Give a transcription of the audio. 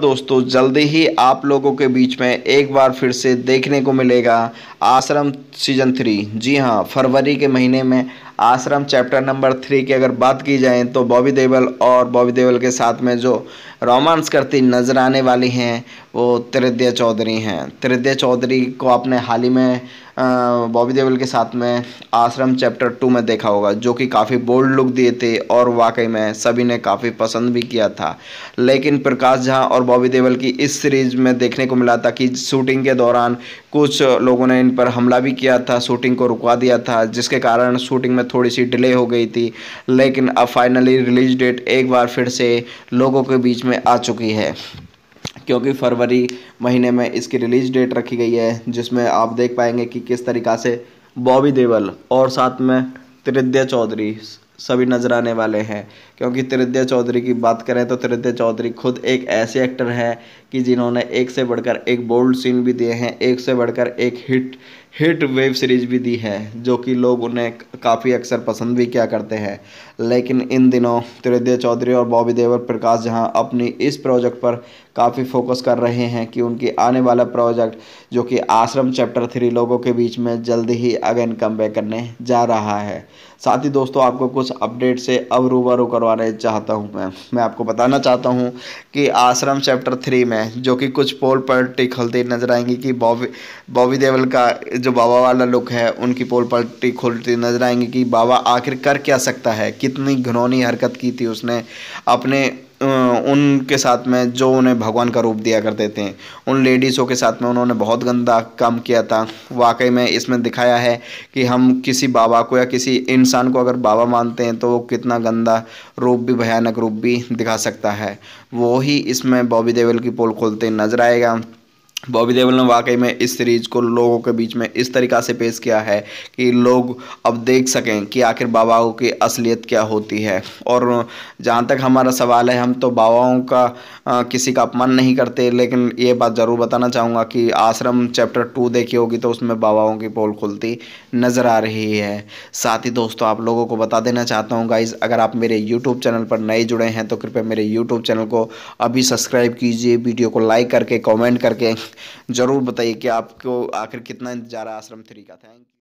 दोस्तों जल्दी ही आप लोगों के बीच में एक बार फिर से देखने को मिलेगा आश्रम सीजन थ्री जी हाँ फरवरी के महीने में आश्रम चैप्टर नंबर थ्री की अगर बात की जाए तो बॉबी देवल और बॉबी देवल के साथ में जो रोमांस करती नज़र आने वाली हैं वो त्रिद्या चौधरी हैं त्रिद्या चौधरी को आपने हाल ही में बॉबी देवल के साथ में आश्रम चैप्टर टू में देखा होगा जो कि काफ़ी बोल्ड लुक दिए थे और वाकई में सभी ने काफ़ी पसंद भी किया था लेकिन प्रकाश झा और बॉबी देवल की इस सीरीज में देखने को मिला था कि शूटिंग के दौरान कुछ लोगों ने इन पर हमला भी किया था शूटिंग को रुकवा दिया था जिसके कारण शूटिंग में थोड़ी सी डिले हो गई थी लेकिन अब फाइनली रिलीज डेट एक बार फिर से लोगों के बीच में आ चुकी है क्योंकि फरवरी महीने में इसकी रिलीज डेट रखी गई है जिसमें आप देख पाएंगे कि किस तरीक़ा से बॉबी देवल और साथ में त्रिद्या चौधरी सभी नज़र आने वाले हैं क्योंकि त्रिद्या चौधरी की बात करें तो त्रिद्या चौधरी खुद एक ऐसे एक्टर हैं कि जिन्होंने एक से बढ़कर एक बोल्ड सीन भी दिए हैं एक से बढ़कर एक हिट हिट वेब सीरीज भी दी है जो कि लोग उन्हें काफ़ी अक्सर पसंद भी किया करते हैं लेकिन इन दिनों त्रिदय चौधरी और बॉबी देवर प्रकाश जहां अपनी इस प्रोजेक्ट पर काफ़ी फोकस कर रहे हैं कि उनकी आने वाला प्रोजेक्ट जो कि आश्रम चैप्टर थ्री लोगों के बीच में जल्दी ही अगेन कम बैक करने जा रहा है साथ ही दोस्तों आपको कुछ अपडेट से अब रूबरू करवाने चाहता हूँ मैं मैं आपको बताना चाहता हूँ कि आश्रम चैप्टर थ्री में में जो कि कुछ पोल पल्टी खुलती नजर आएंगी कि बॉबी बॉबी देवल का जो बाबा वाला लुक है उनकी पोल पल्टी खुलती नजर आएंगी कि बाबा आखिर कर क्या सकता है कितनी घनौनी हरकत की थी उसने अपने उनके साथ में जो उन्हें भगवान का रूप दिया करते थे उन लेडीज़ों के साथ में उन्होंने बहुत गंदा काम किया था वाकई में इसमें दिखाया है कि हम किसी बाबा को या किसी इंसान को अगर बाबा मानते हैं तो वो कितना गंदा रूप भी भयानक रूप भी दिखा सकता है वो ही इसमें बॉबी देवल की पोल खोलते नजर आएगा बॉबी देवल ने वाकई में इस सीरीज़ को लोगों के बीच में इस तरीका से पेश किया है कि लोग अब देख सकें कि आखिर बाबाओं की असलियत क्या होती है और जहाँ तक हमारा सवाल है हम तो बाबाओं का आ, किसी का अपमान नहीं करते लेकिन ये बात ज़रूर बताना चाहूँगा कि आश्रम चैप्टर टू देखी होगी तो उसमें बाबाओं की पोल खुलती नज़र आ रही है साथ ही दोस्तों आप लोगों को बता देना चाहता हूँ गाइज़ अगर आप मेरे यूट्यूब चैनल पर नए जुड़े हैं तो कृपया मेरे यूट्यूब चैनल को अभी सब्सक्राइब कीजिए वीडियो को लाइक करके कॉमेंट करके ज़रूर बताइए कि आपको आखिर कितना इंतजार है आश्रम थ्री का थैंक यू